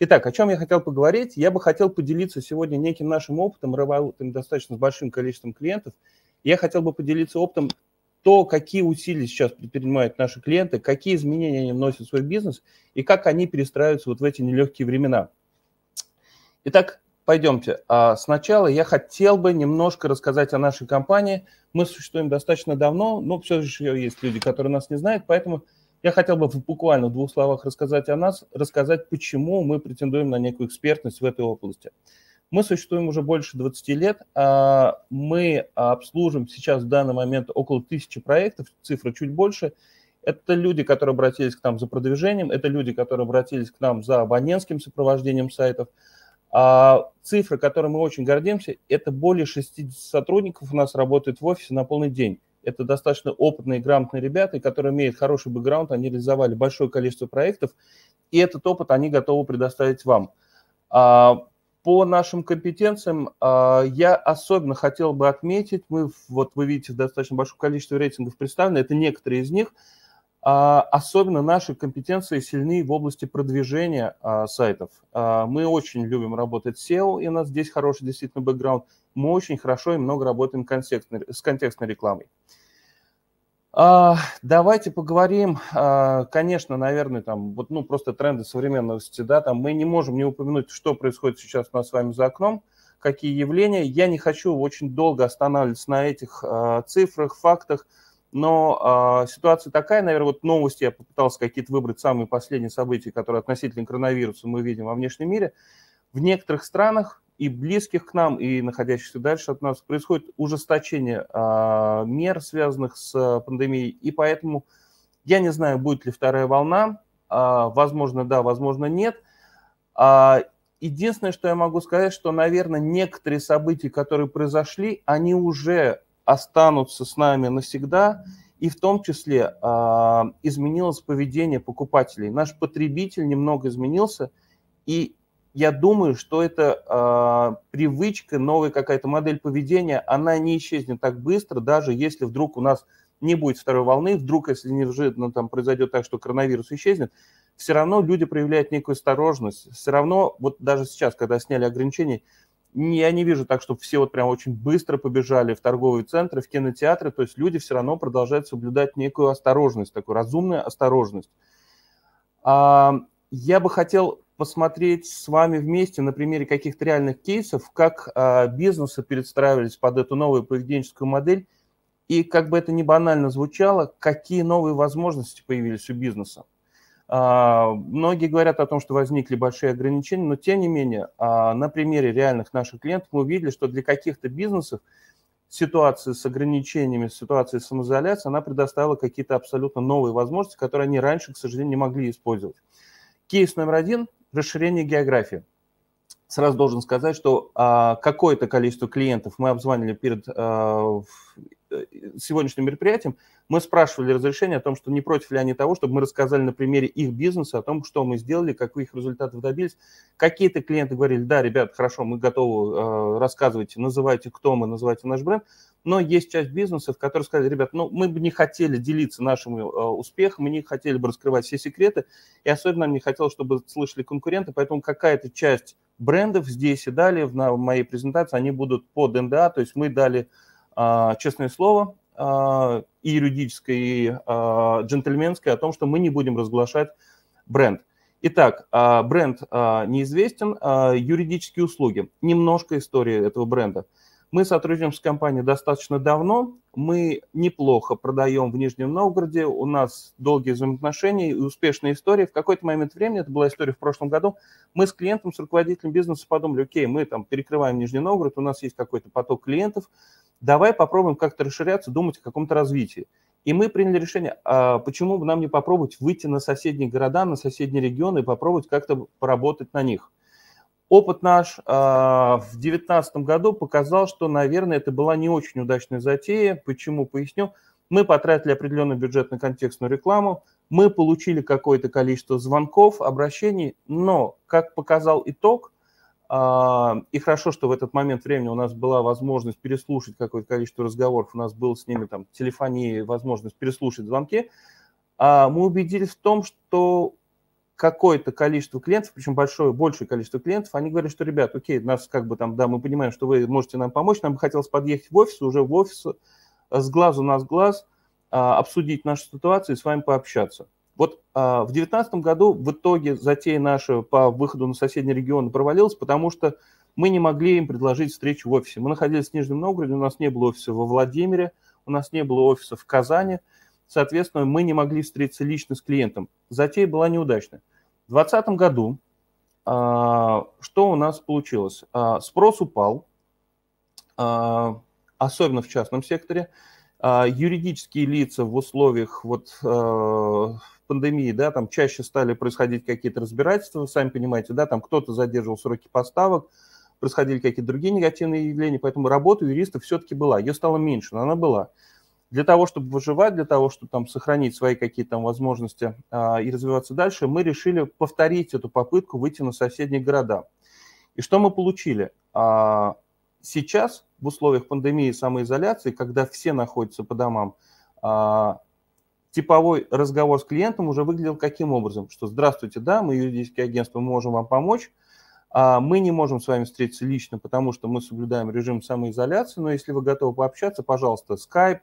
Итак, о чем я хотел поговорить? Я бы хотел поделиться сегодня неким нашим опытом, работаем достаточно с большим количеством клиентов. Я хотел бы поделиться опытом то, какие усилия сейчас предпринимают наши клиенты, какие изменения они вносят в свой бизнес и как они перестраиваются вот в эти нелегкие времена. Итак, пойдемте. А, сначала я хотел бы немножко рассказать о нашей компании. Мы существуем достаточно давно, но все еще есть люди, которые нас не знают, поэтому я хотел бы в буквально в двух словах рассказать о нас, рассказать, почему мы претендуем на некую экспертность в этой области. Мы существуем уже больше 20 лет. А, мы обслужим сейчас в данный момент около тысячи проектов, цифра чуть больше. Это люди, которые обратились к нам за продвижением, это люди, которые обратились к нам за абонентским сопровождением сайтов. А цифры, которой мы очень гордимся, это более 60 сотрудников у нас работает в офисе на полный день. Это достаточно опытные, грамотные ребята, которые имеют хороший бэкграунд, они реализовали большое количество проектов, и этот опыт они готовы предоставить вам. А, по нашим компетенциям а, я особенно хотел бы отметить, мы, вот вы видите, достаточно большое количество рейтингов представлены, это некоторые из них, а, Особенно наши компетенции сильны в области продвижения сайтов. Мы очень любим работать с SEO, и у нас здесь хороший действительно бэкграунд мы очень хорошо и много работаем контекстной, с контекстной рекламой. А, давайте поговорим, а, конечно, наверное, там, вот, ну, просто тренды современности, да, там мы не можем не упомянуть, что происходит сейчас у нас с вами за окном, какие явления. Я не хочу очень долго останавливаться на этих а, цифрах, фактах, но ситуация такая, наверное, вот новости я попытался какие-то выбрать самые последние события, которые относительно коронавируса мы видим во внешнем мире. В некоторых странах и близких к нам, и находящихся дальше от нас, происходит ужесточение э, мер, связанных с а, пандемией, и поэтому я не знаю, будет ли вторая волна, э, возможно, да, возможно, нет. Э, единственное, что я могу сказать, что, наверное, некоторые события, которые произошли, они уже останутся с нами навсегда, и в том числе э, изменилось поведение покупателей. Наш потребитель немного изменился, и я думаю, что эта э, привычка, новая какая-то модель поведения, она не исчезнет так быстро, даже если вдруг у нас не будет второй волны, вдруг, если неожиданно там произойдет так, что коронавирус исчезнет, все равно люди проявляют некую осторожность. Все равно, вот даже сейчас, когда сняли ограничения, я не вижу так, чтобы все вот прям очень быстро побежали в торговые центры, в кинотеатры. То есть люди все равно продолжают соблюдать некую осторожность, такую разумную осторожность. А, я бы хотел посмотреть с вами вместе на примере каких-то реальных кейсов, как а, бизнесы перестраивались под эту новую поведенческую модель, и как бы это ни банально звучало, какие новые возможности появились у бизнеса. А, многие говорят о том, что возникли большие ограничения, но тем не менее, а, на примере реальных наших клиентов мы увидели, что для каких-то бизнесов ситуации с ограничениями, ситуации самоизоляции, она предоставила какие-то абсолютно новые возможности, которые они раньше, к сожалению, не могли использовать. Кейс номер один расширение географии. Сразу должен сказать, что а, какое-то количество клиентов мы обзванили перед а, Э, сегодняшним мероприятием, мы спрашивали разрешение о том, что не против ли они того, чтобы мы рассказали на примере их бизнеса о том, что мы сделали, их результатов добились. Какие-то клиенты говорили, да, ребят, хорошо, мы готовы э, рассказывать, называйте, кто мы, называйте наш бренд, но есть часть бизнесов, которые сказали, ребят, ну, мы бы не хотели делиться нашим э, успехом, мы не хотели бы раскрывать все секреты, и особенно нам не хотелось, чтобы слышали конкуренты, поэтому какая-то часть брендов здесь и далее в, на, моей презентации, они будут под НДА, то есть мы дали а, честное слово, а, и юридическое, и а, джентльменское, о том, что мы не будем разглашать бренд. Итак, бренд неизвестен, юридические услуги. Немножко истории этого бренда. Мы сотрудничаем с компанией достаточно давно, мы неплохо продаем в Нижнем Новгороде, у нас долгие взаимоотношения и успешная история. В какой-то момент времени, это была история в прошлом году, мы с клиентом, с руководителем бизнеса подумали, окей, мы там перекрываем Нижний Новгород, у нас есть какой-то поток клиентов, давай попробуем как-то расширяться, думать о каком-то развитии. И мы приняли решение, а почему бы нам не попробовать выйти на соседние города, на соседние регионы и попробовать как-то поработать на них. Опыт наш а, в 2019 году показал, что, наверное, это была не очень удачная затея. Почему? Поясню. Мы потратили определенный бюджет на контекстную рекламу, мы получили какое-то количество звонков, обращений, но, как показал итог, а, и хорошо, что в этот момент времени у нас была возможность переслушать какое-то количество разговоров, у нас было с ними там телефонии, возможность переслушать звонки. А, мы убедились в том, что какое-то количество клиентов, причем большое, большее количество клиентов, они говорят, что, ребят, окей, нас как бы там, да, мы понимаем, что вы можете нам помочь, нам бы хотелось подъехать в офис, уже в офис, э, с глазу на глаз, а, обсудить нашу ситуацию и с вами пообщаться. Вот а, в девятнадцатом году в итоге затея наша по выходу на соседний регион провалилась, потому что мы не могли им предложить встречу в офисе. Мы находились в Нижнем Новгороде, у нас не было офиса во Владимире, у нас не было офиса в Казани. Соответственно, мы не могли встретиться лично с клиентом. Затея была неудачная. В 2020 году а, что у нас получилось? А, спрос упал, а, особенно в частном секторе. А, юридические лица в условиях вот а, пандемии, да, там чаще стали происходить какие-то разбирательства, вы сами понимаете, да, там кто-то задерживал сроки поставок, происходили какие-то другие негативные явления, поэтому работа юристов все-таки была. Ее стало меньше, но она была. Для того, чтобы выживать, для того, чтобы там сохранить свои какие-то там возможности а, и развиваться дальше, мы решили повторить эту попытку выйти на соседние города. И что мы получили? А, сейчас в условиях пандемии самоизоляции, когда все находятся по домам, а, типовой разговор с клиентом уже выглядел каким образом? Что здравствуйте, да, мы юридическое агентство, мы можем вам помочь, а мы не можем с вами встретиться лично, потому что мы соблюдаем режим самоизоляции, но если вы готовы пообщаться, пожалуйста, Skype,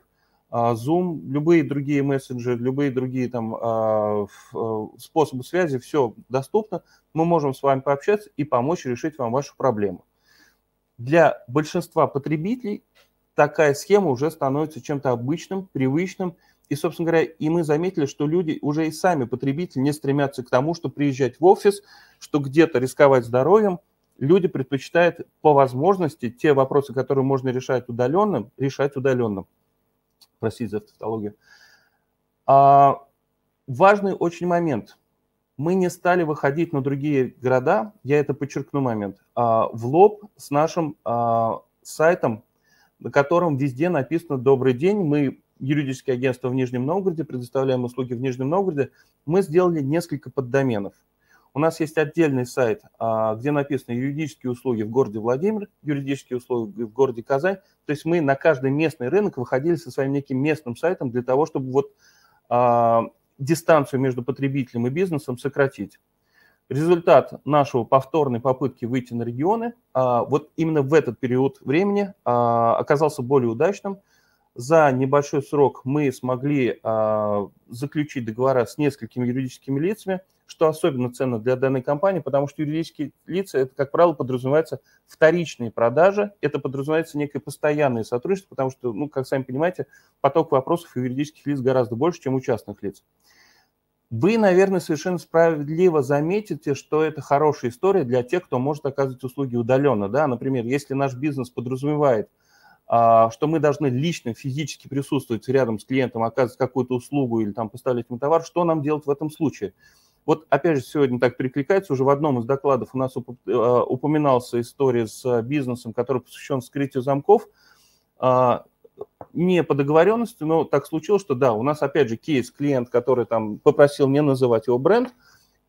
а, Zoom, любые другие мессенджеры, любые другие там а, э, способы связи, все доступно. Мы можем с вами пообщаться и помочь решить вам вашу проблему. Для большинства потребителей такая схема уже становится чем-то обычным, привычным, и, собственно говоря, и мы заметили, что люди уже и сами, потребители, не стремятся к тому, что приезжать в офис, что где-то рисковать здоровьем. Люди предпочитают по возможности те вопросы, которые можно решать удаленным, решать удаленным. Простите за тавтологию. А, важный очень момент. Мы не стали выходить на другие города, я это подчеркну момент, а, в лоб с нашим а, сайтом, на котором везде написано «Добрый день», мы юридическое агентство в Нижнем Новгороде, предоставляем услуги в Нижнем Новгороде, мы сделали несколько поддоменов. У нас есть отдельный сайт, а, где написано юридические услуги в городе Владимир, юридические услуги в городе Казань. То есть мы на каждый местный рынок выходили со своим неким местным сайтом для того, чтобы вот а, дистанцию между потребителем и бизнесом сократить. Результат нашего повторной попытки выйти на регионы а, вот именно в этот период времени оказался более удачным – за небольшой срок мы смогли э, заключить договора с несколькими юридическими лицами, что особенно ценно для данной компании, потому что юридические лица, это, как правило, подразумевается вторичные продажи, это подразумевается некое постоянное сотрудничество, потому что, ну, как сами понимаете, поток вопросов у юридических лиц гораздо больше, чем у частных лиц. Вы, наверное, совершенно справедливо заметите, что это хорошая история для тех, кто может оказывать услуги удаленно. Да? Например, если наш бизнес подразумевает – а, что мы должны лично, физически присутствовать рядом с клиентом, оказывать какую-то услугу или там поставить ему товар, что нам делать в этом случае? Вот опять же сегодня так перекликается, уже в одном из докладов у нас э, упоминался история с э, бизнесом, который посвящен скрытию замков. А, не по договоренности, но так случилось, что да, у нас опять же кейс клиент, который там попросил не называть его бренд –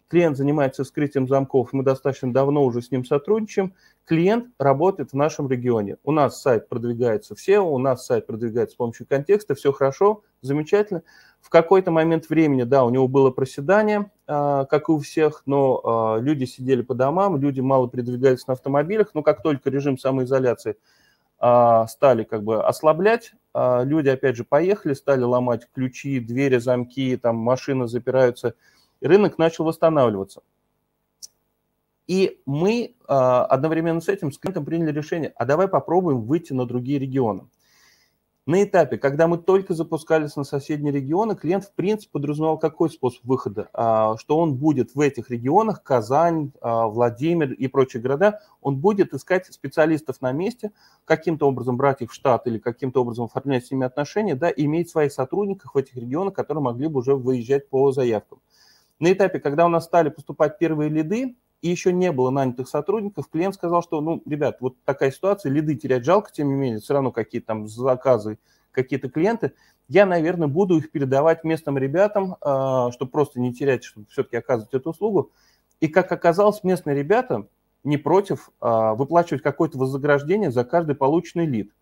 Клиент занимается скрытием замков, мы достаточно давно уже с ним сотрудничаем. Клиент работает в нашем регионе. У нас сайт продвигается Все у нас сайт продвигается с помощью контекста, все хорошо, замечательно. В какой-то момент времени, да, у него было проседание, а, как и у всех, но а, люди сидели по домам, люди мало передвигались на автомобилях, но как только режим самоизоляции а, стали как бы ослаблять, люди, опять же, поехали, стали ломать ключи, двери, замки, там машины запираются – рынок начал восстанавливаться. И мы а, одновременно с этим с клиентом приняли решение, а давай попробуем выйти на другие регионы. На этапе, когда мы только запускались на соседние регионы, клиент, в принципе, подразумевал какой способ выхода, а, что он будет в этих регионах, Казань, а, Владимир и прочие города, он будет искать специалистов на месте, каким-то образом брать их в штат или каким-то образом оформлять с ними отношения, да, и иметь своих сотрудников в этих регионах, которые могли бы уже выезжать по заявкам. На этапе, когда у нас стали поступать первые лиды, и еще не было нанятых сотрудников, клиент сказал, что, ну, ребят, вот такая ситуация, лиды терять жалко, тем не менее, все равно какие-то там заказы, какие-то клиенты, я, наверное, буду их передавать местным ребятам, а, чтобы просто не терять, чтобы все-таки оказывать эту услугу. И, как оказалось, местные ребята не против а, выплачивать какое-то вознаграждение за каждый полученный лид.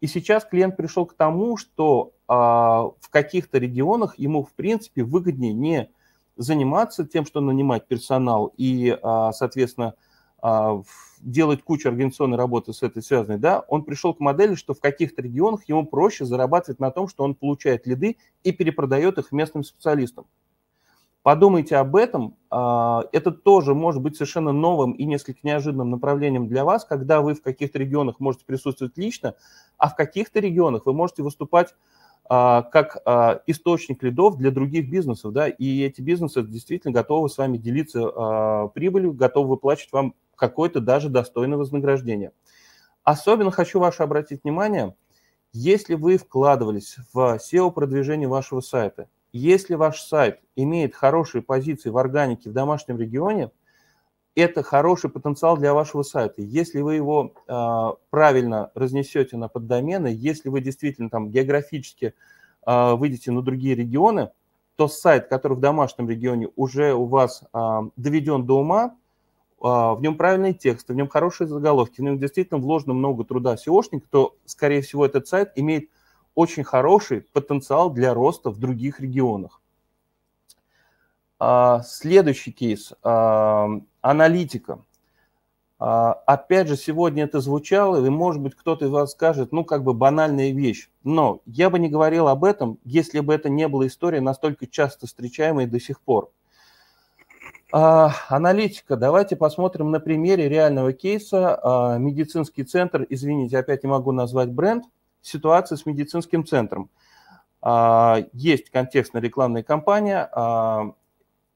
И сейчас клиент пришел к тому, что а, в каких-то регионах ему, в принципе, выгоднее не заниматься тем, что нанимать персонал и, а, соответственно, а, делать кучу организационной работы с этой связанной, да, он пришел к модели, что в каких-то регионах ему проще зарабатывать на том, что он получает лиды и перепродает их местным специалистам. Подумайте об этом. А, это тоже может быть совершенно новым и несколько неожиданным направлением для вас, когда вы в каких-то регионах можете присутствовать лично, а в каких-то регионах вы можете выступать а, как а, источник лидов для других бизнесов, да, и эти бизнесы действительно готовы с вами делиться а, прибылью, готовы выплачивать вам какое-то даже достойное вознаграждение. Особенно хочу ваше обратить внимание, если вы вкладывались в SEO-продвижение вашего сайта, если ваш сайт имеет хорошие позиции в органике в домашнем регионе, это хороший потенциал для вашего сайта. Если вы его э, правильно разнесете на поддомены, если вы действительно там географически э, выйдете на другие регионы, то сайт, который в домашнем регионе уже у вас э, а, доведен до ума, э, в нем правильные тексты, в нем хорошие заголовки, в нем действительно вложено много труда SEOшника, то, скорее всего, этот сайт имеет очень хороший потенциал для роста в других регионах. Следующий кейс аналитикам. А, опять же, сегодня это звучало, и, может быть, кто-то из вас скажет, ну, как бы банальная вещь. Но я бы не говорил об этом, если бы это не была история настолько часто встречаемой до сих пор. А, аналитика. Давайте посмотрим на примере реального кейса. А, медицинский центр, извините, опять не могу назвать бренд, ситуация с медицинским центром. А, есть контекстная рекламная кампания, а,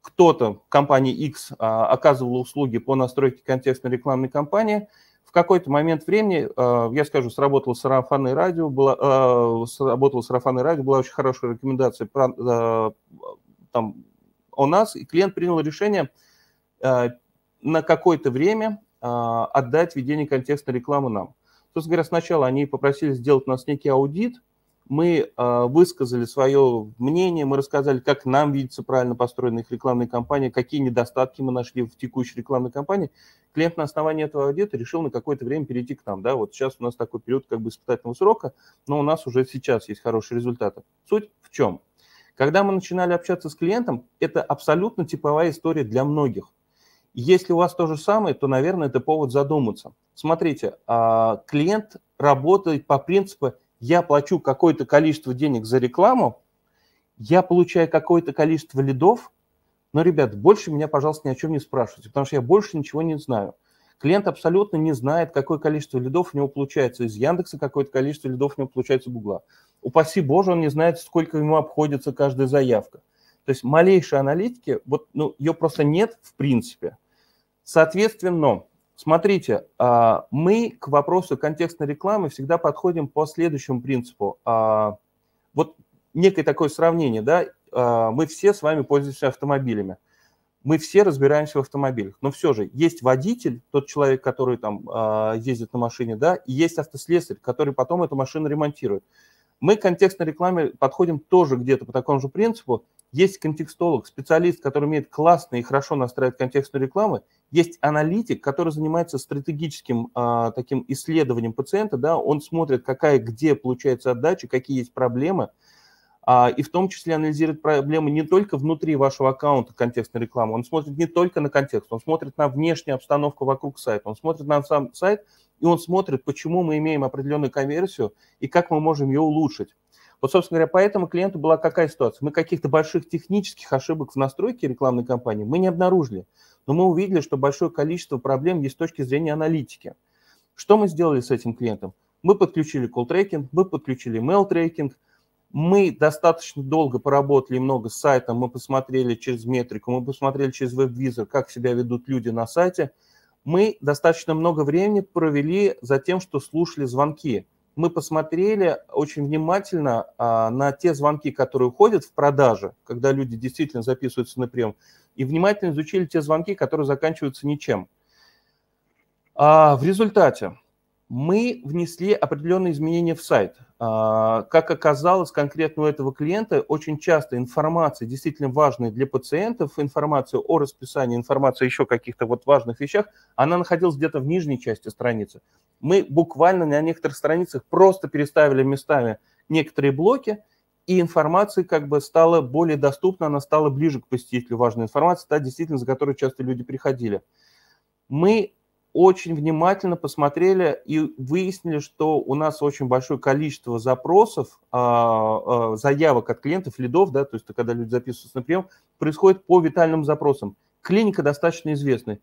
кто-то, компания X, а, оказывала услуги по настройке контекстной рекламной кампании, в какой-то момент времени, а, я скажу, сработало сарафанное радио, была, а, сработало сарафанное радио, была очень хорошая рекомендация про, там, у нас, и клиент принял решение на какое-то время отдать ведение контекстной рекламы нам. Собственно говоря, сначала они попросили сделать у нас некий аудит, мы а, высказали свое мнение, мы рассказали, как нам видится правильно построенная их рекламная кампания, какие недостатки мы нашли в текущей рекламной кампании. Клиент на основании этого аудита решил на какое-то время перейти к нам. Да? Вот сейчас у нас такой период как бы испытательного срока, но у нас уже сейчас есть хорошие результаты. Суть в чем? Когда мы начинали общаться с клиентом, это абсолютно типовая история для многих. Если у вас то же самое, то, наверное, это повод задуматься. Смотрите, а, клиент работает по принципу я плачу какое-то количество денег за рекламу, я получаю какое-то количество лидов, но, ребят, больше меня, пожалуйста, ни о чем не спрашивайте, потому что я больше ничего не знаю. Клиент абсолютно не знает, какое количество лидов у него получается из Яндекса, какое то количество лидов у него получается у Гугла. Упаси Боже, он не знает, сколько ему обходится каждая заявка. То есть малейшей аналитики, вот, ну, ее просто нет в принципе. Соответственно, Смотрите, а, мы к вопросу контекстной рекламы всегда подходим по следующему принципу. А, вот некое такое сравнение, да, а, мы все с вами пользуемся автомобилями, мы все разбираемся в автомобилях, но все же есть водитель, тот человек, который там ездит на машине, да, и есть автослесарь, который потом эту машину ремонтирует. Мы к контекстной рекламе подходим тоже где-то по такому же принципу, есть контекстолог, специалист, который умеет классно и хорошо настраивать контекстную рекламу. Есть аналитик, который занимается стратегическим а, таким исследованием пациента. Да, он смотрит, какая где получается отдача, какие есть проблемы. А, и в том числе анализирует проблемы не только внутри вашего аккаунта контекстной рекламы. Он смотрит не только на контекст, он смотрит на внешнюю обстановку вокруг сайта, он смотрит на сам сайт, и он смотрит, почему мы имеем определенную конверсию и как мы можем ее улучшить. Вот, собственно говоря, поэтому клиенту была какая ситуация? Мы каких-то больших технических ошибок в настройке рекламной кампании мы не обнаружили, но мы увидели, что большое количество проблем есть с точки зрения аналитики. Что мы сделали с этим клиентом? Мы подключили call трекинг мы подключили mail-трекинг, мы достаточно долго поработали много с сайтом, мы посмотрели через метрику, мы посмотрели через веб-визор, как себя ведут люди на сайте. Мы достаточно много времени провели за тем, что слушали звонки, мы посмотрели очень внимательно а, на те звонки, которые уходят в продаже, когда люди действительно записываются на прием, и внимательно изучили те звонки, которые заканчиваются ничем. А в результате мы внесли определенные изменения в сайт. А, как оказалось, конкретно у этого клиента очень часто информация, действительно важная для пациентов, информация о расписании, информация о еще каких-то вот важных вещах, она находилась где-то в нижней части страницы. Мы буквально на некоторых страницах просто переставили местами некоторые блоки, и информация как бы стала более доступна, она стала ближе к посетителю важной информации, та действительно, за которую часто люди приходили. Мы очень внимательно посмотрели и выяснили, что у нас очень большое количество запросов, а, а, заявок от клиентов, лидов, да, то есть когда люди записываются на прием, происходит по витальным запросам. Клиника достаточно известная.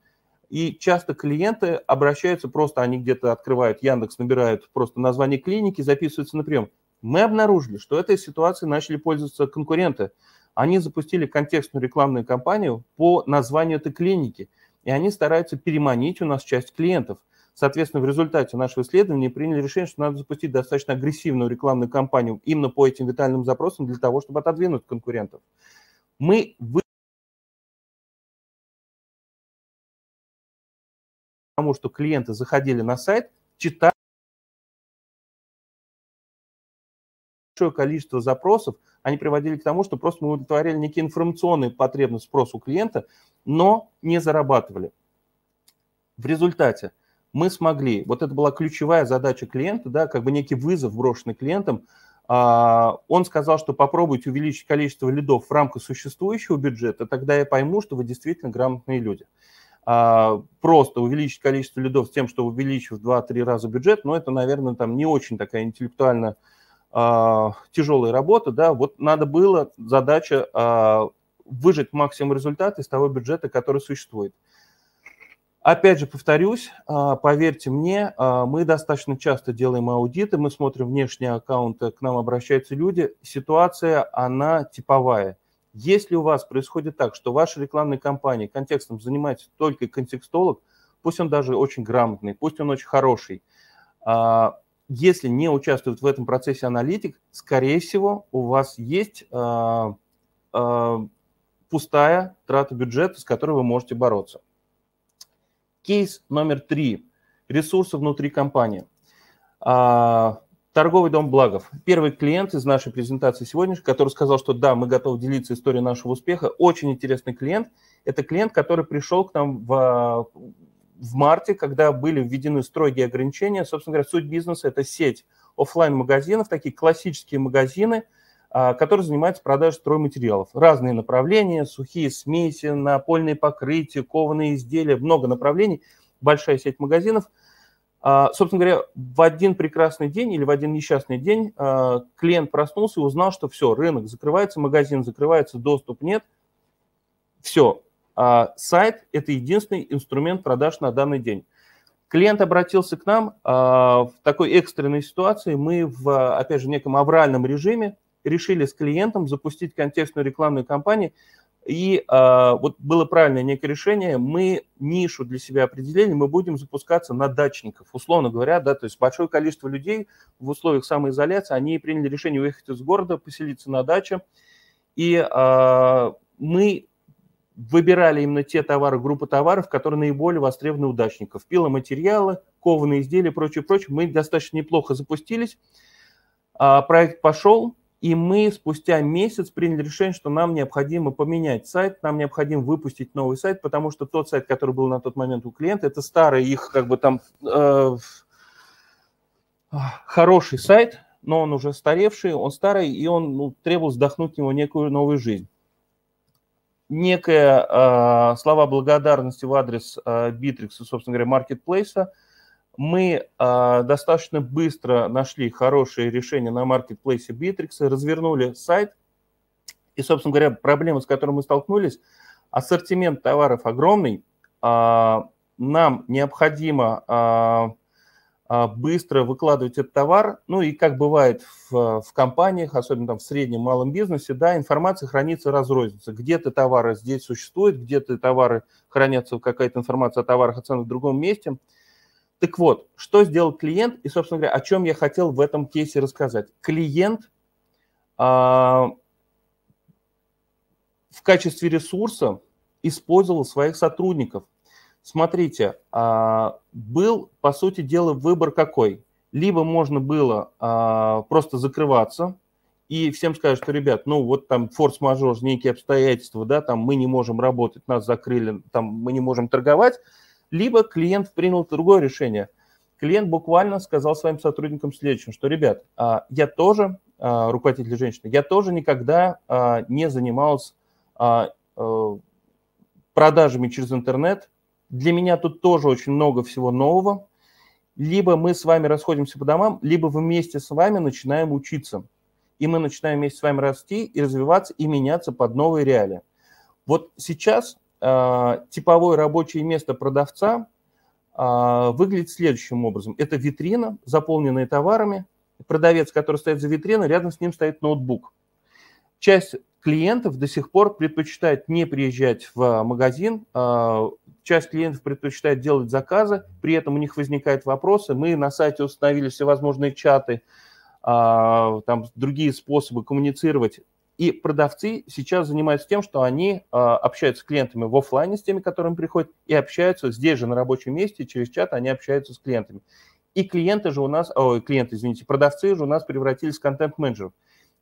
И часто клиенты обращаются просто, они где-то открывают Яндекс, набирают просто название клиники, записываются на прием. Мы обнаружили, что этой ситуацией начали пользоваться конкуренты. Они запустили контекстную рекламную кампанию по названию этой клиники – и они стараются переманить у нас часть клиентов. Соответственно, в результате нашего исследования приняли решение, что надо запустить достаточно агрессивную рекламную кампанию именно по этим витальным запросам для того, чтобы отодвинуть конкурентов. Мы вы... потому что клиенты заходили на сайт, читали большое количество запросов, они приводили к тому, что просто мы удовлетворяли некие информационные потребности спрос у клиента, но не зарабатывали. В результате мы смогли, вот это была ключевая задача клиента, да, как бы некий вызов брошенный клиентом а, он сказал, что попробуйте увеличить количество лидов в рамках существующего бюджета, тогда я пойму, что вы действительно грамотные люди. А, просто увеличить количество лидов с тем, что увеличив 2-3 раза бюджет, но ну, это, наверное, там не очень такая интеллектуально а, тяжелая работы, да, вот надо было задача а, выжать максимум результата из того бюджета, который существует. Опять же, повторюсь, а, поверьте мне, мы достаточно часто делаем аудиты, мы смотрим внешние аккаунты, к нам обращаются люди, ситуация, она типовая. Если у вас происходит так, что ваша рекламная кампания контекстом занимается только контекстолог, пусть он даже очень грамотный, пусть он очень хороший, если не участвует в этом процессе аналитик, скорее всего, у вас есть а, а, пустая трата бюджета, с которой вы можете бороться. Кейс номер три. Ресурсы внутри компании. А, торговый дом Благов. Первый клиент из нашей презентации сегодняшней, который сказал, что да, мы готовы делиться историей нашего успеха. Очень интересный клиент. Это клиент, который пришел к нам в, в марте, когда были введены строгие ограничения, собственно говоря, суть бизнеса – это сеть офлайн-магазинов, такие классические магазины, а, которые занимаются продажей стройматериалов. Разные направления, сухие смеси, напольные покрытия, кованые изделия, много направлений, большая сеть магазинов. А, собственно говоря, в один прекрасный день или в один несчастный день а, клиент проснулся и узнал, что все, рынок закрывается, магазин закрывается, доступ нет, все, а сайт – это единственный инструмент продаж на данный день. Клиент обратился к нам а, в такой экстренной ситуации. Мы, в, опять же, неком авральном режиме решили с клиентом запустить контекстную рекламную кампанию. И а, вот было правильное некое решение. Мы нишу для себя определили, мы будем запускаться на дачников, условно говоря, да, то есть большое количество людей в условиях самоизоляции, они приняли решение уехать из города, поселиться на даче. И а, мы выбирали именно те товары, группы товаров, которые наиболее востребованы у дачников. Пиломатериалы, кованые изделия и прочее, прочее. Мы достаточно неплохо запустились. А, проект пошел, и мы спустя месяц приняли решение, что нам необходимо поменять сайт, нам необходимо выпустить новый сайт, потому что тот сайт, который был на тот момент у клиента, это старый их как бы там э, хороший сайт, но он уже старевший, он старый, и он ну, требовал вздохнуть в него некую новую жизнь некая э, слова благодарности в адрес э, Bittrex и, собственно говоря, маркетплейса. Мы э, достаточно быстро нашли хорошее решение на маркетплейсе Bittrex, развернули сайт. И, собственно говоря, проблема, с которой мы столкнулись, ассортимент товаров огромный. Э, нам необходимо а, а, быстро выкладывать этот товар. Ну и как бывает в, в компаниях, особенно там в среднем, малом бизнесе, да, информация хранится разрозненно. Где-то товары здесь существуют, где-то товары хранятся, какая-то информация о товарах, о ценах в другом месте. Так вот, что сделал клиент и, собственно говоря, о чем я хотел в этом кейсе рассказать. Клиент а, в качестве ресурса использовал своих сотрудников – Смотрите, а, был, по сути дела, выбор какой? Либо можно было а, просто закрываться и всем сказать, что, ребят, ну вот там форс-мажор, некие обстоятельства, да, там мы не можем работать, нас закрыли, там мы не можем торговать. Либо клиент принял другое решение. Клиент буквально сказал своим сотрудникам следующим, что, ребят, а, я тоже, руководитель женщины, я тоже никогда не занимался э, продажами через интернет, для меня тут тоже очень много всего нового. Либо мы с вами расходимся по домам, либо вместе с вами начинаем учиться. И мы начинаем вместе с вами расти и развиваться и меняться под новые реалии. Вот сейчас э, типовое рабочее место продавца э, выглядит следующим образом. Это витрина, заполненная товарами. Продавец, который стоит за витриной, рядом с ним стоит ноутбук. Часть клиентов до сих пор предпочитают не приезжать в а, магазин, а, часть клиентов предпочитает делать заказы, при этом у них возникают вопросы. Мы на сайте установили всевозможные чаты, а, там другие способы коммуницировать. И продавцы сейчас занимаются тем, что они общаются с клиентами в офлайне, с теми, которым приходят, и общаются здесь же на рабочем месте, через чат они общаются с клиентами. И клиенты же у нас, о, клиенты, извините, продавцы же у нас превратились в контент-менеджеров.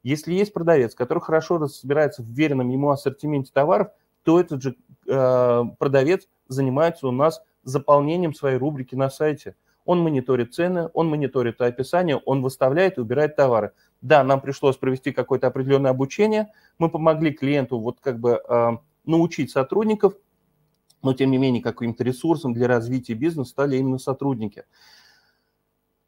Если есть продавец, который хорошо разбирается в веренном ему ассортименте товаров, то этот же э, продавец занимается у нас заполнением своей рубрики на сайте. Он мониторит цены, он мониторит описание, он выставляет и убирает товары. Да, нам пришлось провести какое-то определенное обучение, мы помогли клиенту вот как бы э, научить сотрудников, но тем не менее каким-то ресурсом для развития бизнеса стали именно сотрудники.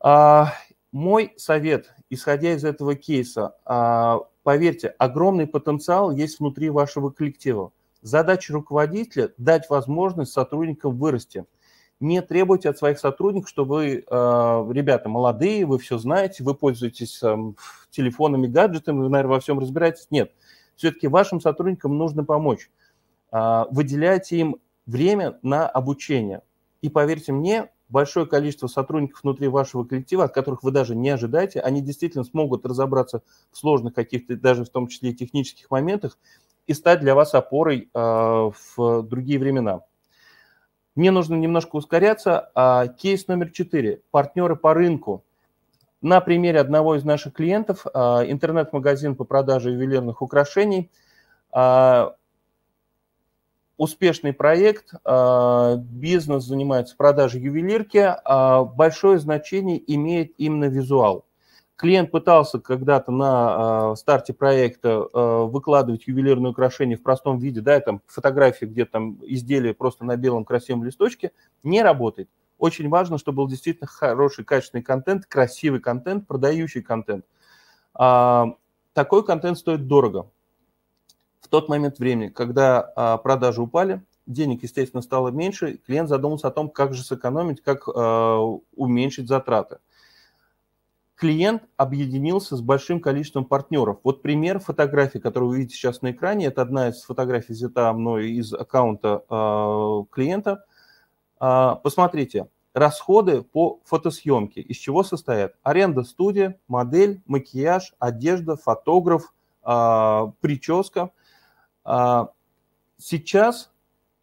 А, мой совет, исходя из этого кейса, а, поверьте, огромный потенциал есть внутри вашего коллектива. Задача руководителя – дать возможность сотрудникам вырасти. Не требуйте от своих сотрудников, что вы, а, ребята, молодые, вы все знаете, вы пользуетесь эм, телефонами, гаджетами, вы, наверное, во всем разбираетесь. Нет, все-таки вашим сотрудникам нужно помочь. А, выделяйте им время на обучение. И поверьте мне, большое количество сотрудников внутри вашего коллектива, от которых вы даже не ожидаете, они действительно смогут разобраться в сложных каких-то, даже в том числе и технических моментах, и стать для вас опорой а, в другие времена. Мне нужно немножко ускоряться. А, кейс номер четыре. Партнеры по рынку. На примере одного из наших клиентов, а, интернет-магазин по продаже ювелирных украшений, успешный проект, а, бизнес занимается продажей ювелирки, а большое значение имеет именно визуал. Клиент пытался когда-то на а, старте проекта выкладывать ювелирные украшения в простом виде, да, там фотографии, где там изделие просто на белом красивом листочке, не работает. Очень важно, чтобы был действительно хороший, качественный контент, красивый контент, продающий контент. Такой контент стоит дорого тот момент времени, когда а, продажи упали, денег, естественно, стало меньше, клиент задумался о том, как же сэкономить, как а, уменьшить затраты. Клиент объединился с большим количеством партнеров. Вот пример фотографии, которую вы видите сейчас на экране, это одна из фотографий взята мной из аккаунта а, клиента. Посмотрите, расходы по фотосъемке. Из чего состоят? Аренда студии, модель, макияж, одежда, фотограф, прическа. А, сейчас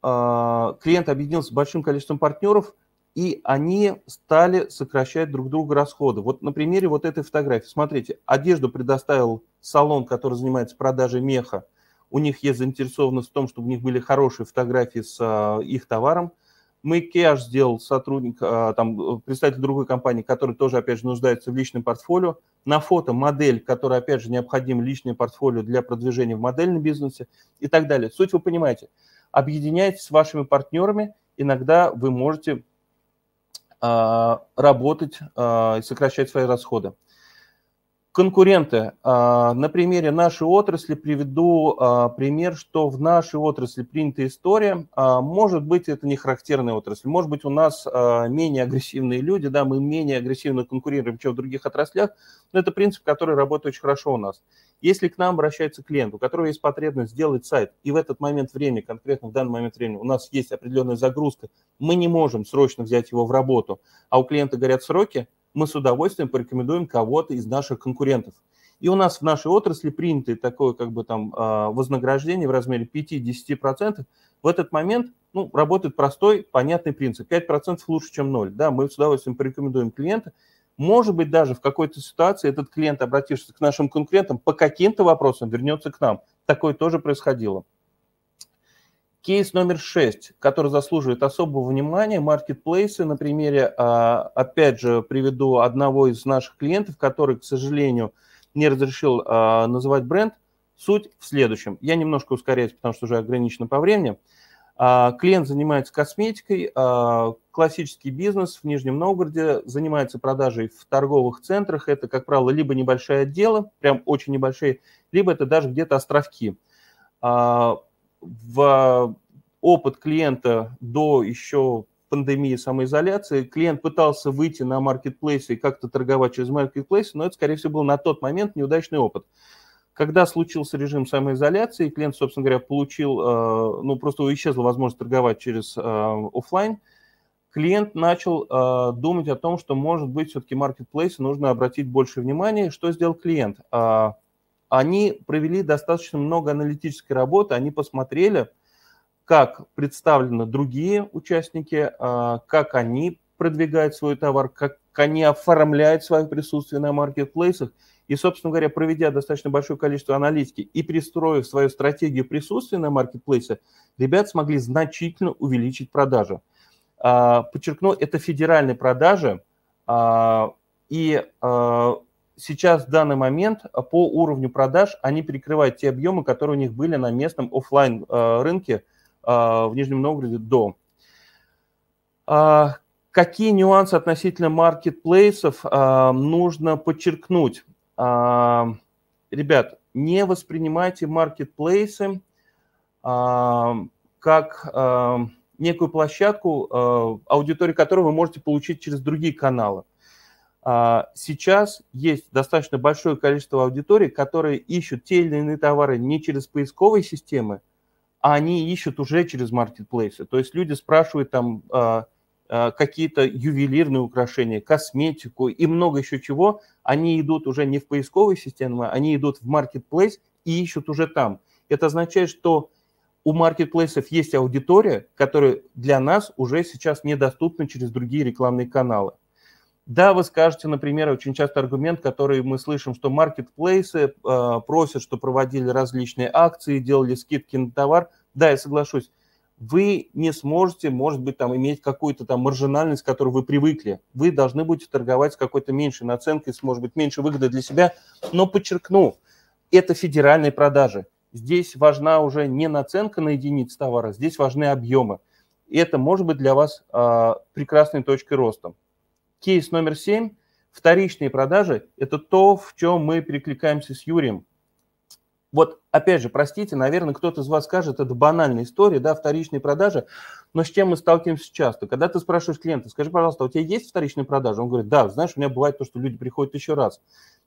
а, клиент объединился с большим количеством партнеров, и они стали сокращать друг другу расходы. Вот на примере вот этой фотографии. Смотрите, одежду предоставил салон, который занимается продажей меха. У них есть заинтересованность в том, чтобы у них были хорошие фотографии с а, их товаром – Makeash сделал сотрудник, а, там, э, представитель другой компании, который тоже, опять же, нуждается в личном портфолио. На фото модель, которая, опять же, необходим личное портфолио для продвижения в модельном бизнесе и так далее. Суть вы понимаете. Объединяйтесь с вашими партнерами, иногда вы можете а, работать а, и сокращать свои расходы. Конкуренты. А, на примере нашей отрасли приведу а, пример, что в нашей отрасли принята история. А, может быть, это не характерная отрасль. Может быть, у нас менее агрессивные люди, да, мы менее агрессивно конкурируем, чем в других отраслях. Но это принцип, который работает очень хорошо у нас. Если к нам обращается клиент, у которого есть потребность сделать сайт, и в этот момент времени, конкретно в данный момент времени, у нас есть определенная загрузка, мы не можем срочно взять его в работу, а у клиента горят сроки, мы с удовольствием порекомендуем кого-то из наших конкурентов. И у нас в нашей отрасли принято такое как бы там а, вознаграждение в размере 5-10%. В этот момент ну, работает простой, понятный принцип. 5% лучше, чем 0. Да, мы с удовольствием порекомендуем клиента. Может быть, даже в какой-то ситуации этот клиент, обратившись к нашим конкурентам, по каким-то вопросам вернется к нам. Такое тоже происходило. Кейс номер шесть, который заслуживает особого внимания, маркетплейсы. На примере, а, опять же, приведу одного из наших клиентов, который, к сожалению, не разрешил а, называть бренд. Суть в следующем. Я немножко ускоряюсь, потому что уже ограничено по времени. А, клиент занимается косметикой, классический бизнес в Нижнем Новгороде, занимается продажей в торговых центрах. Это, как правило, либо небольшие отделы, прям очень небольшие, либо это даже где-то островки в опыт клиента до еще пандемии самоизоляции. Клиент пытался выйти на маркетплейсы и как-то торговать через маркетплейсы, но это, скорее всего, был на тот момент неудачный опыт. Когда случился режим самоизоляции, клиент, собственно говоря, получил, э, ну, просто исчезла возможность торговать через э, офлайн, клиент начал э, думать о том, что, может быть, все-таки маркетплейсы нужно обратить больше внимания. Что сделал клиент? А, они провели достаточно много аналитической работы, они посмотрели, как представлены другие участники, а, как они продвигают свой товар, как они оформляют свое присутствие на маркетплейсах. И, собственно говоря, проведя достаточно большое количество аналитики и пристроив свою стратегию присутствия на маркетплейсе, ребят смогли значительно увеличить продажи. А, подчеркну, это федеральные продажи, а, и сейчас в данный момент а, по уровню продаж они перекрывают те объемы, которые у них были на местном офлайн а, рынке а, в Нижнем Новгороде до. Какие нюансы относительно маркетплейсов нужно подчеркнуть? Ребят, не воспринимайте маркетплейсы как некую площадку, аудиторию которой вы можете получить через другие каналы. А, сейчас есть достаточно большое количество аудитории, которые ищут те или иные товары не через поисковые системы, а они ищут уже через маркетплейсы. То есть люди спрашивают там а, а, какие-то ювелирные украшения, косметику и много еще чего. Они идут уже не в поисковые системы, они идут в маркетплейс и ищут уже там. Это означает, что у маркетплейсов есть аудитория, которая для нас уже сейчас недоступна через другие рекламные каналы. Да, вы скажете, например, очень часто аргумент, который мы слышим, что маркетплейсы э, просят, что проводили различные акции, делали скидки на товар. Да, я соглашусь. Вы не сможете, может быть, там иметь какую-то там маржинальность, к которой вы привыкли. Вы должны будете торговать с какой-то меньшей наценкой, с, может быть, меньше выгоды для себя. Но подчеркну, это федеральные продажи. Здесь важна уже не наценка на единиц товара, здесь важны объемы. И это может быть для вас э, прекрасной точкой роста. Кейс номер семь. Вторичные продажи – это то, в чем мы перекликаемся с Юрием. Вот, опять же, простите, наверное, кто-то из вас скажет, это банальная история, да, вторичные продажи, но с чем мы сталкиваемся часто? Когда ты спрашиваешь клиента, скажи, пожалуйста, «А у тебя есть вторичные продажи? Он говорит, да, знаешь, у меня бывает то, что люди приходят еще раз.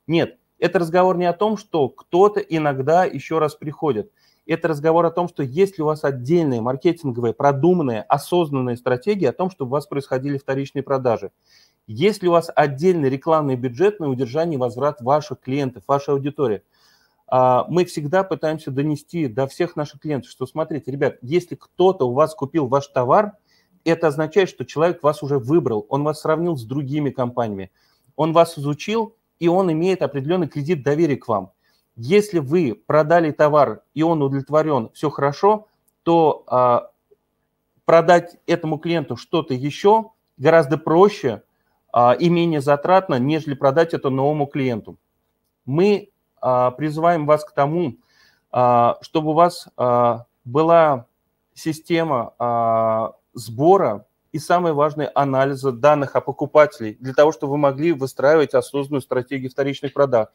Нет, это разговор не о том, что кто-то иногда еще раз приходит. Это разговор о том, что есть ли у вас отдельная маркетинговая, продуманная, осознанная стратегия о том, чтобы у вас происходили вторичные продажи. Есть ли у вас отдельный рекламный бюджет на удержание и возврат ваших клиентов, вашей аудитории? А, мы всегда пытаемся донести до всех наших клиентов, что смотрите, ребят, если кто-то у вас купил ваш товар, это означает, что человек вас уже выбрал, он вас сравнил с другими компаниями, он вас изучил, и он имеет определенный кредит доверия к вам. Если вы продали товар, и он удовлетворен, все хорошо, то а, продать этому клиенту что-то еще гораздо проще, а, и менее затратно, нежели продать это новому клиенту. Мы а, призываем вас к тому, а, чтобы у вас была система сбора и, самое важное, анализа данных о покупателей, для того, чтобы вы могли выстраивать осознанную стратегию вторичных продаж.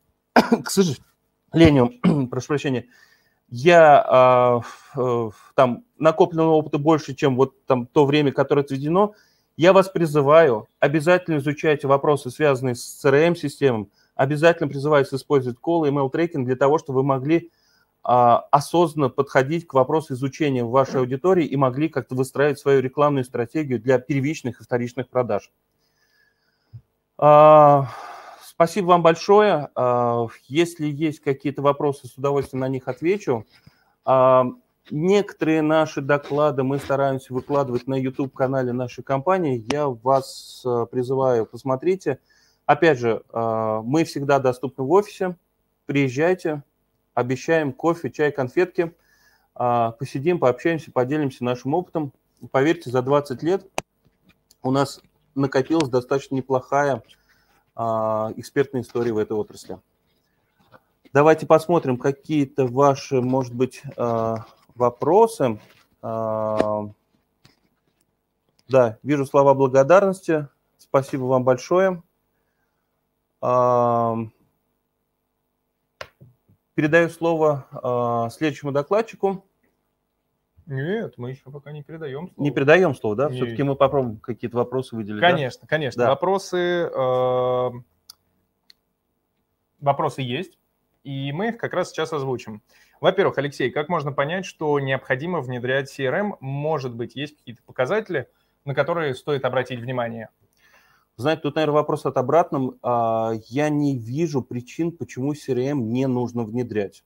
К сожалению, прошу прощения, я э, там накопленного опыта больше, чем вот там то время, которое отведено – я вас призываю обязательно изучайте вопросы, связанные с CRM-системами, обязательно призываю использовать колы, email трекинг для того, чтобы вы могли а, осознанно подходить к вопросу изучения вашей аудитории и могли как-то выстраивать свою рекламную стратегию для первичных и вторичных продаж. А, спасибо вам большое. А, если есть какие-то вопросы, с удовольствием на них отвечу. А, Некоторые наши доклады мы стараемся выкладывать на YouTube-канале нашей компании. Я вас э, призываю, посмотрите. Опять же, э, мы всегда доступны в офисе. Приезжайте, обещаем кофе, чай, конфетки. Э, посидим, пообщаемся, поделимся нашим опытом. Поверьте, за 20 лет у нас накопилась достаточно неплохая экспертная история в этой отрасли. Давайте посмотрим какие-то ваши, может быть, вопросы. А, да, вижу слова благодарности. Спасибо вам большое. А, передаю слово а, следующему докладчику. Нет, мы еще пока не передаем слово. Не передаем слово, да? Все-таки мы попробуем какие-то вопросы выделить. Конечно, да? конечно. Да. Вопросы, э, вопросы есть, и мы их как раз сейчас озвучим. Во-первых, Алексей, как можно понять, что необходимо внедрять CRM? Может быть, есть какие-то показатели, на которые стоит обратить внимание? Знаете, тут, наверное, вопрос от обратном. А, я не вижу причин, почему CRM не нужно внедрять.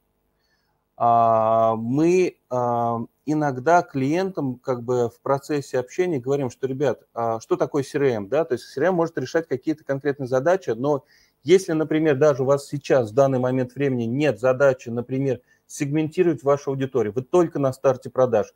А, мы а, иногда клиентам как бы в процессе общения говорим, что, ребят, что такое CRM? Да? То есть CRM может решать какие-то конкретные задачи, но если, например, даже у вас сейчас в данный момент времени нет задачи, например, сегментировать вашу аудиторию. Вы только на старте продаж.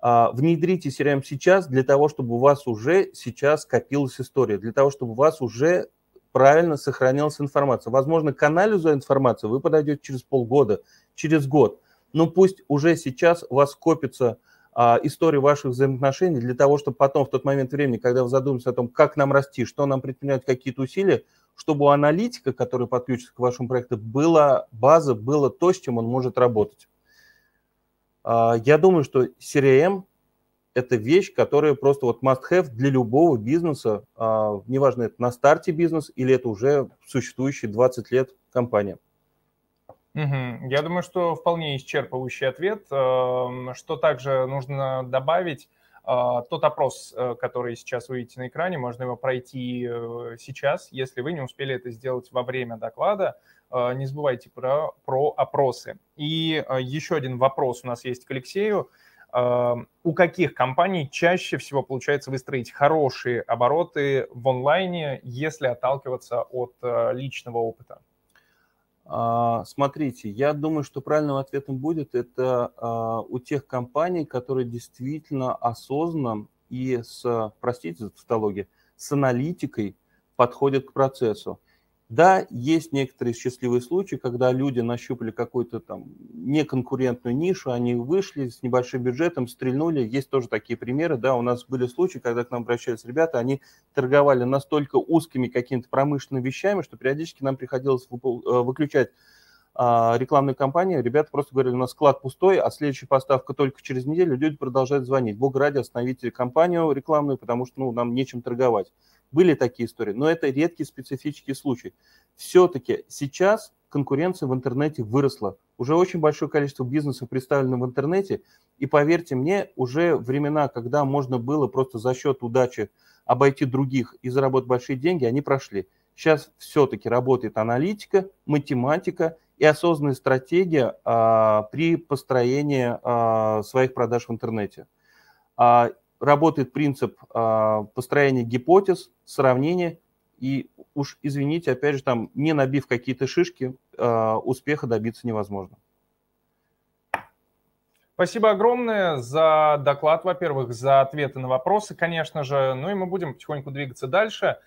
А, внедрите CRM сейчас для того, чтобы у вас уже сейчас копилась история, для того, чтобы у вас уже правильно сохранялась информация. Возможно, к анализу информации вы подойдете через полгода, через год. Но пусть уже сейчас у вас копится а, история ваших взаимоотношений для того, чтобы потом, в тот момент времени, когда вы задумаетесь о том, как нам расти, что нам предпринять, какие-то усилия, чтобы у аналитика, который подключится к вашему проекту, была база, было то, с чем он может работать. А, я думаю, что CRM – это вещь, которая просто вот must-have для любого бизнеса, а, неважно, это на старте бизнес или это уже существующие 20 лет компания. Угу. Я думаю, что вполне исчерпывающий ответ. Эм, что также нужно добавить – а, тот опрос, э, который сейчас вы видите на экране, можно его пройти э, сейчас, если вы не успели это сделать во время доклада. А, не забывайте про, про опросы. И э, еще один вопрос у нас есть к Алексею. А, у каких компаний чаще всего получается выстроить хорошие обороты в онлайне, если отталкиваться от личного опыта? А, смотрите, я думаю, что правильным ответом будет это а, у тех компаний, которые действительно осознанно и с, простите за тавтологию, с аналитикой подходят к процессу. Да, есть некоторые счастливые случаи, когда люди нащупали какую-то там неконкурентную нишу, они вышли с небольшим бюджетом, стрельнули. Есть тоже такие примеры. Да, у нас были случаи, когда к нам обращались ребята, они торговали настолько узкими какими-то промышленными вещами, что периодически нам приходилось э, выключать а, рекламной кампании, ребята просто говорили, у нас склад пустой, а следующая поставка только через неделю, люди продолжают звонить. Бог ради, остановите кампанию рекламную, потому что ну, нам нечем торговать. Были такие истории, но это редкие специфические случаи. Все-таки сейчас конкуренция в интернете выросла. Уже очень большое количество бизнесов представлено в интернете. И поверьте мне, уже времена, когда можно было просто за счет удачи обойти других и заработать большие деньги, они прошли. Сейчас все-таки работает аналитика, математика и осознанная стратегия а, при построении а, своих продаж в интернете. А, работает принцип а, построения гипотез, сравнения, и уж, извините, опять же, там, не набив какие-то шишки, а, успеха добиться невозможно. Спасибо огромное за доклад, во-первых, за ответы на вопросы, конечно же. Ну и мы будем потихоньку двигаться дальше.